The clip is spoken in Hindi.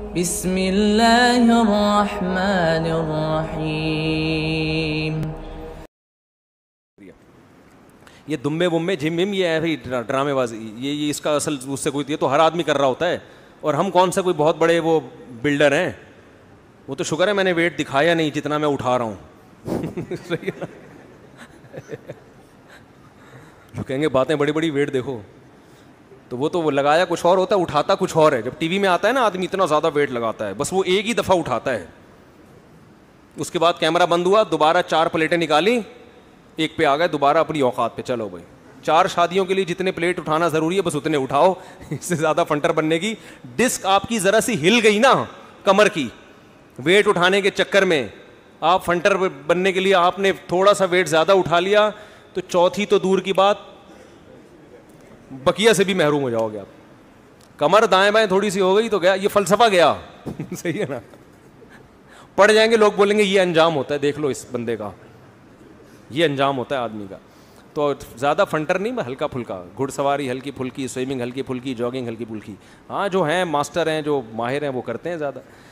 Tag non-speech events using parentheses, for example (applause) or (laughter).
بسم الله الرحمن الرحيم ये दुम्बे बुम्बे झिम झिम ये है ड्रामेबाजी ये ये इसका असल उससे कोई ये तो हर आदमी कर रहा होता है और हम कौन से कोई बहुत बड़े वो बिल्डर हैं वो तो शुक्र है मैंने वेट दिखाया नहीं जितना मैं उठा रहा हूँ (laughs) (laughs) जो कहेंगे बातें बड़ी बड़ी वेट देखो तो वो तो वो लगाया कुछ और होता है उठाता कुछ और है जब टीवी में आता है ना आदमी इतना ज़्यादा वेट लगाता है बस वो एक ही दफ़ा उठाता है उसके बाद कैमरा बंद हुआ दोबारा चार प्लेटें निकाली एक पे आ गए दोबारा अपनी औकात पे चलो भाई चार शादियों के लिए जितने प्लेट उठाना ज़रूरी है बस उतने उठाओ (laughs) इससे ज़्यादा फंटर बनने की डिस्क आपकी ज़रा सी हिल गई ना कमर की वेट उठाने के चक्कर में आप फंटर बनने के लिए आपने थोड़ा सा वेट ज़्यादा उठा लिया तो चौथी तो दूर की बात बकिया से भी महरूम हो जाओगे आप कमर दाएं बाएं थोड़ी सी हो गई तो गया ये फलसफा गया (laughs) सही है ना पढ़ जाएंगे लोग बोलेंगे ये अंजाम होता है देख लो इस बंदे का ये अंजाम होता है आदमी का तो ज़्यादा फंटर नहीं मैं हल्का फुल्का घुड़सवारी हल्की फुल्की स्विमिंग हल्की फुल्की जॉगिंग हल्की फुल्की हाँ जो हैं मास्टर हैं जो माहिर हैं वो करते हैं ज़्यादा